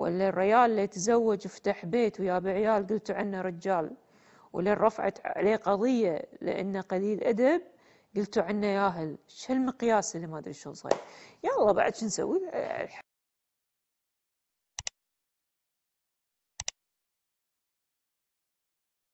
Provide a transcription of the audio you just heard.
وللريال اللي تزوج وفتح بيت ويا عيال قلتوا عنه رجال ولين عليه قضية لأنه قليل أدب قلتوا عنه ياهل شو المقياس اللي ما أدري شو صاير يلا بعد شو نسوي